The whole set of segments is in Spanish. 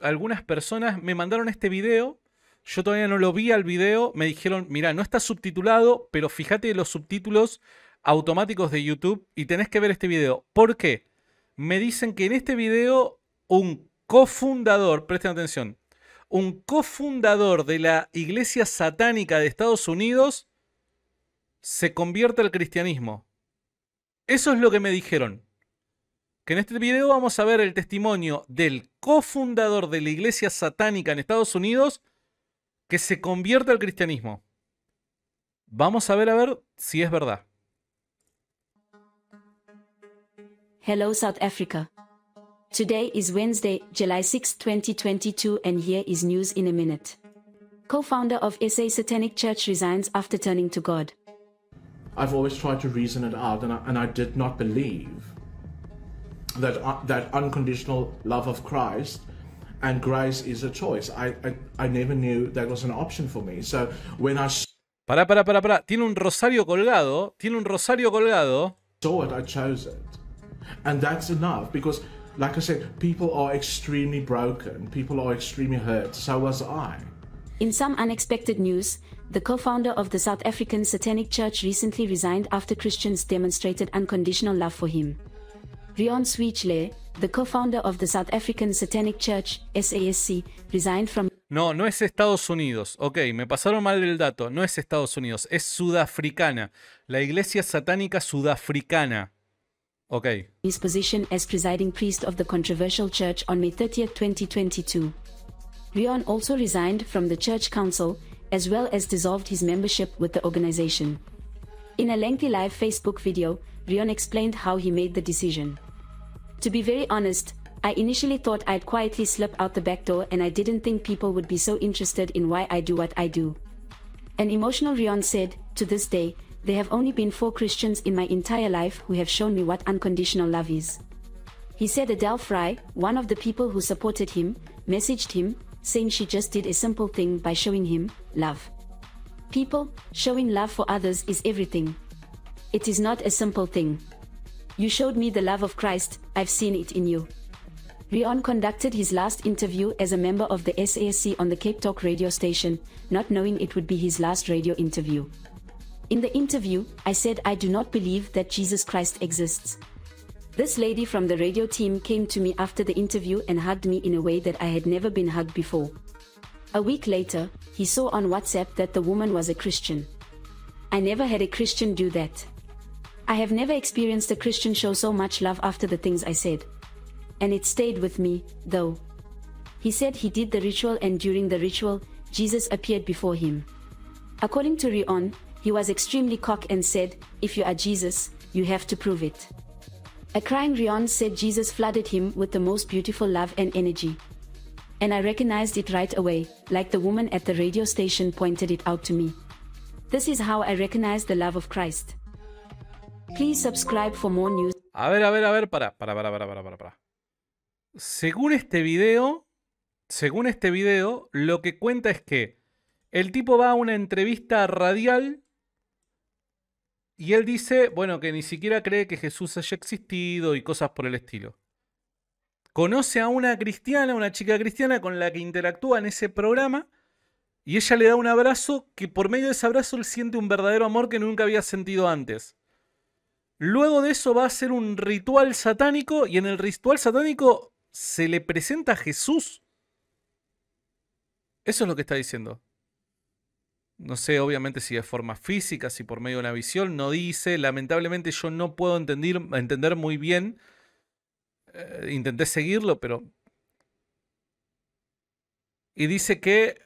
algunas personas me mandaron este video. Yo todavía no lo vi al video. Me dijeron, mira, no está subtitulado, pero fíjate los subtítulos automáticos de YouTube y tenés que ver este video. ¿Por qué? Me dicen que en este video un cofundador, presten atención, un cofundador de la Iglesia Satánica de Estados Unidos se convierte al cristianismo. Eso es lo que me dijeron que en este video vamos a ver el testimonio del cofundador de la iglesia satánica en Estados Unidos que se convierte al cristianismo. Vamos a ver a ver si es verdad. Hello South Africa. Today is Wednesday, July 6, 2022 and here is news in a minute. Co-founder of SA Satanic Church resigns after turning to God. I've always tried to reason it out and I, and I did not believe that uh, that unconditional love of Christ and grace is a choice. I, I, I never knew that was an option for me. So when I Pará, pará, pará, pará. Tiene un rosario colgado. Tiene un rosario colgado. Saw it, I chose it. And that's enough because like I said, people are extremely broken. People are extremely hurt. So was I. In some unexpected news, the co founder of the South African Satanic Church recently resigned after Christians demonstrated unconditional love for him. Rion Swichle, the co-founder of the South African Satanic Church, SASC, resigned from... No, no es Estados Unidos. Ok, me pasaron mal el dato. No es Estados Unidos, es sudafricana. La iglesia satánica sudafricana. Ok. His position as presiding priest of the controversial church on May 30, 2022. Rion also resigned from the church council, as well as dissolved his membership with the organization. In a lengthy live Facebook video, Rion explained how he made the decision. To be very honest, I initially thought I'd quietly slip out the back door and I didn't think people would be so interested in why I do what I do. An emotional Rion said, To this day, there have only been four Christians in my entire life who have shown me what unconditional love is. He said Adele Fry, one of the people who supported him, messaged him, saying she just did a simple thing by showing him love. People, showing love for others is everything. It is not a simple thing. You showed me the love of Christ, I've seen it in you. Rion conducted his last interview as a member of the SASC on the Cape Talk radio station, not knowing it would be his last radio interview. In the interview, I said I do not believe that Jesus Christ exists. This lady from the radio team came to me after the interview and hugged me in a way that I had never been hugged before. A week later, he saw on WhatsApp that the woman was a Christian. I never had a Christian do that. I have never experienced a Christian show so much love after the things I said. And it stayed with me, though. He said he did the ritual, and during the ritual, Jesus appeared before him. According to Rion, he was extremely cock and said, If you are Jesus, you have to prove it. A crying Rion said Jesus flooded him with the most beautiful love and energy. And I recognized it right away, like the woman at the radio station pointed it out to me. This is how I recognized the love of Christ. A ver, a ver, a ver, para, para, para, para, para, para. Según este video, según este video, lo que cuenta es que el tipo va a una entrevista radial y él dice, bueno, que ni siquiera cree que Jesús haya existido y cosas por el estilo. Conoce a una cristiana, una chica cristiana con la que interactúa en ese programa y ella le da un abrazo que por medio de ese abrazo él siente un verdadero amor que nunca había sentido antes. Luego de eso va a ser un ritual satánico y en el ritual satánico se le presenta a Jesús. Eso es lo que está diciendo. No sé, obviamente, si de forma física, si por medio de una visión, no dice. Lamentablemente yo no puedo entender, entender muy bien. Eh, intenté seguirlo, pero... Y dice que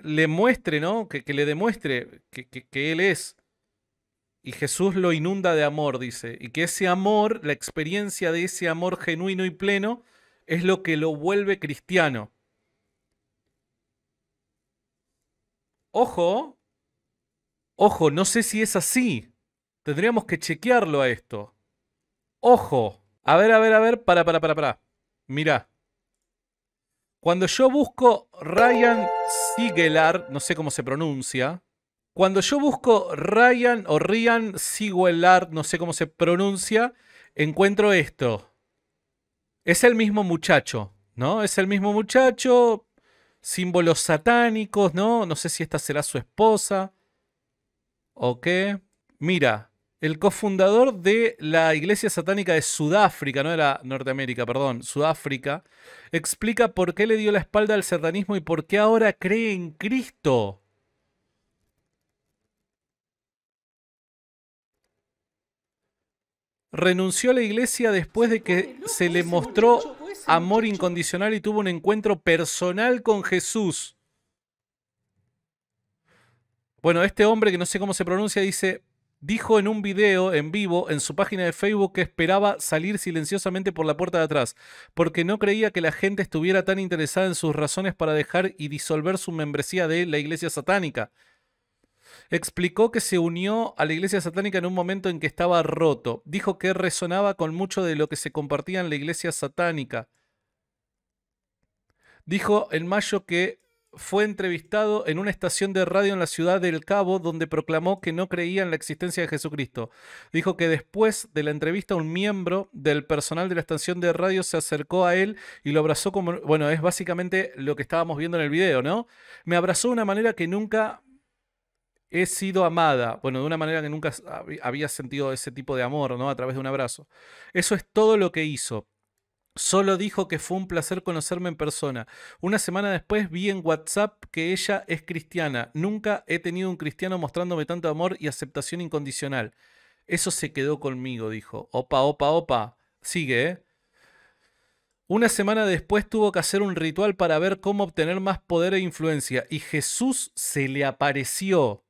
le muestre, ¿no? Que, le demuestre que él es y Jesús lo inunda de amor, dice. Y que ese amor, la experiencia de ese amor genuino y pleno, es lo que lo vuelve cristiano. Ojo, ojo, no sé si es así. Tendríamos que chequearlo a esto. Ojo. A ver, a ver, a ver, para, para, para, para. Mirá. Cuando yo busco Ryan Sigelar, no sé cómo se pronuncia, cuando yo busco Ryan o Ryan art, no sé cómo se pronuncia, encuentro esto. Es el mismo muchacho, ¿no? Es el mismo muchacho, símbolos satánicos, ¿no? No sé si esta será su esposa o qué. Mira, el cofundador de la Iglesia Satánica de Sudáfrica, no de la Norteamérica, perdón, Sudáfrica, explica por qué le dio la espalda al satanismo y por qué ahora cree en Cristo. renunció a la iglesia después de que se le mostró amor incondicional y tuvo un encuentro personal con Jesús. Bueno, este hombre que no sé cómo se pronuncia dice, dijo en un video en vivo en su página de Facebook que esperaba salir silenciosamente por la puerta de atrás, porque no creía que la gente estuviera tan interesada en sus razones para dejar y disolver su membresía de la iglesia satánica explicó que se unió a la iglesia satánica en un momento en que estaba roto. Dijo que resonaba con mucho de lo que se compartía en la iglesia satánica. Dijo en mayo que fue entrevistado en una estación de radio en la ciudad del Cabo donde proclamó que no creía en la existencia de Jesucristo. Dijo que después de la entrevista un miembro del personal de la estación de radio se acercó a él y lo abrazó como... Bueno, es básicamente lo que estábamos viendo en el video, ¿no? Me abrazó de una manera que nunca he sido amada, bueno, de una manera que nunca había sentido ese tipo de amor, ¿no? A través de un abrazo. Eso es todo lo que hizo. Solo dijo que fue un placer conocerme en persona. Una semana después vi en WhatsApp que ella es cristiana. Nunca he tenido un cristiano mostrándome tanto amor y aceptación incondicional. Eso se quedó conmigo, dijo. Opa, opa, opa. Sigue, ¿eh? Una semana después tuvo que hacer un ritual para ver cómo obtener más poder e influencia y Jesús se le apareció.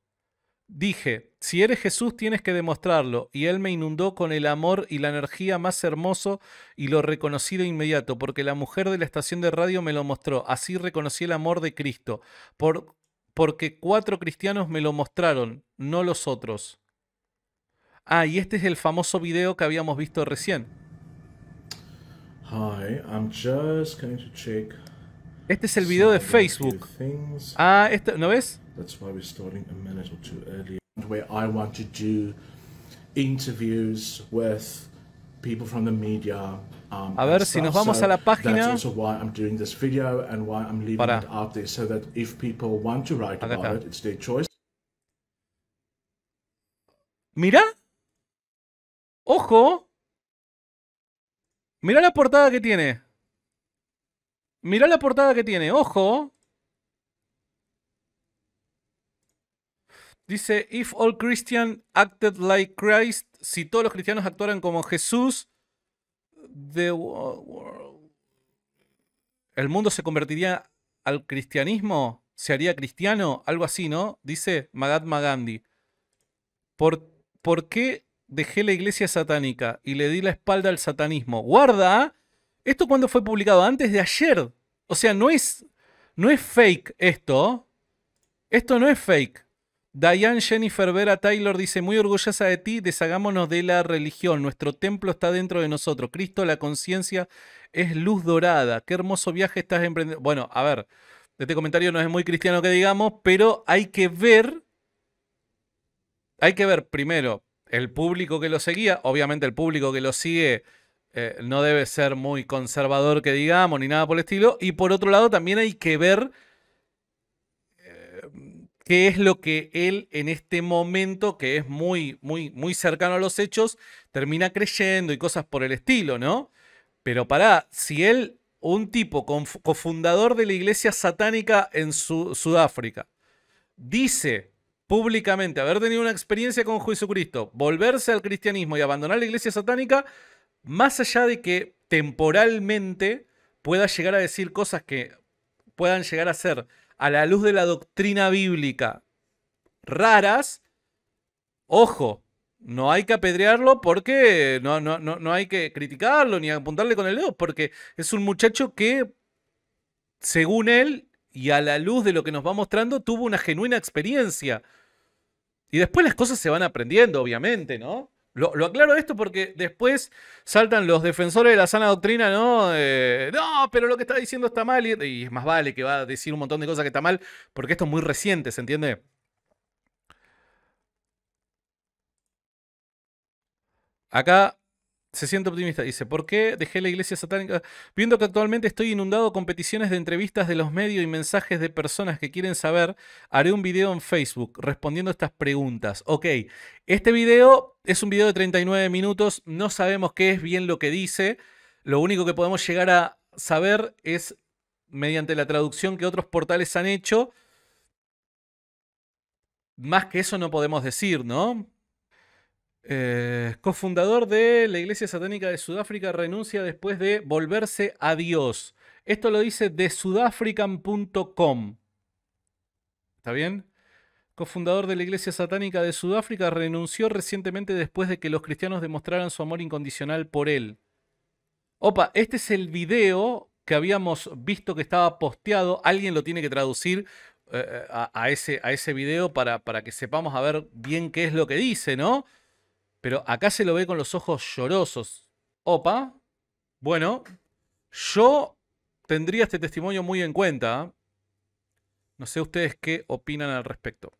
Dije, si eres Jesús tienes que demostrarlo, y él me inundó con el amor y la energía más hermoso y lo reconocí de inmediato, porque la mujer de la estación de radio me lo mostró, así reconocí el amor de Cristo, por, porque cuatro cristianos me lo mostraron, no los otros. Ah, y este es el famoso video que habíamos visto recién. Hi, I'm just going to este es el video de Facebook. Ah, este, ¿no ves? That's why we're starting a minute or two early, where I want to do interviews with people from the media. Um, a ver si nos vamos so a la página. That's also why I'm doing this video and why I'm leaving Para. it out there so that if people want to write Acá about está. it, it's their choice. Mira, ojo, mira la portada que tiene. Mirá la portada que tiene, ojo. Dice, if all Christians acted like Christ, si todos los cristianos actuaran como Jesús, el mundo se convertiría al cristianismo, se haría cristiano, algo así, ¿no? Dice Mahatma Gandhi. ¿Por, ¿Por qué dejé la iglesia satánica y le di la espalda al satanismo? Guarda, esto cuando fue publicado, antes de ayer. O sea, no es, no es fake esto. Esto no es fake. Diane Jennifer Vera Taylor dice, muy orgullosa de ti, deshagámonos de la religión, nuestro templo está dentro de nosotros, Cristo, la conciencia es luz dorada, qué hermoso viaje estás emprendiendo. Bueno, a ver, este comentario no es muy cristiano que digamos, pero hay que ver, hay que ver primero el público que lo seguía, obviamente el público que lo sigue eh, no debe ser muy conservador que digamos, ni nada por el estilo. Y por otro lado, también hay que ver eh, qué es lo que él en este momento, que es muy, muy, muy cercano a los hechos, termina creyendo y cosas por el estilo, ¿no? Pero pará, si él, un tipo cofundador de la iglesia satánica en Sudáfrica, dice públicamente haber tenido una experiencia con Jesucristo, volverse al cristianismo y abandonar la iglesia satánica, más allá de que temporalmente pueda llegar a decir cosas que puedan llegar a ser a la luz de la doctrina bíblica raras, ojo, no hay que apedrearlo porque no, no, no, hay que criticarlo ni apuntarle con el dedo, porque es un muchacho que, según él, y a la luz de lo que nos va mostrando, tuvo una genuina experiencia. Y después las cosas se van aprendiendo, obviamente, ¿no? Lo, aclaro esto porque después saltan los defensores de la sana doctrina, ¿no? no, pero lo que está diciendo está mal. Y, es más vale que va a decir un montón de cosas que está mal, porque esto es muy reciente, ¿se entiende? Acá se siente optimista. Dice, ¿por qué dejé la iglesia satánica? Viendo que actualmente estoy inundado con peticiones de entrevistas de los medios y mensajes de personas que quieren saber, haré un video en Facebook respondiendo estas preguntas. Ok, este video es un video de 39 minutos, no sabemos qué es bien lo que dice, lo único que podemos llegar a saber es mediante la traducción que otros portales han hecho. Más que eso no podemos decir, ¿no? Eh, cofundador de la Iglesia Satánica de Sudáfrica, renuncia después de volverse a Dios. Esto lo dice de sudafrican.com. ¿Está bien? Cofundador de la Iglesia Satánica de Sudáfrica, renunció recientemente después de que los cristianos demostraran su amor incondicional por él. Opa, este es el video que habíamos visto que estaba posteado. Alguien lo tiene que traducir eh, eh, a, ese, a ese video para, para que sepamos a ver bien qué es lo que dice, ¿no? Pero acá se lo ve con los ojos llorosos. Opa, bueno, yo tendría este testimonio muy en cuenta. No sé ustedes qué opinan al respecto.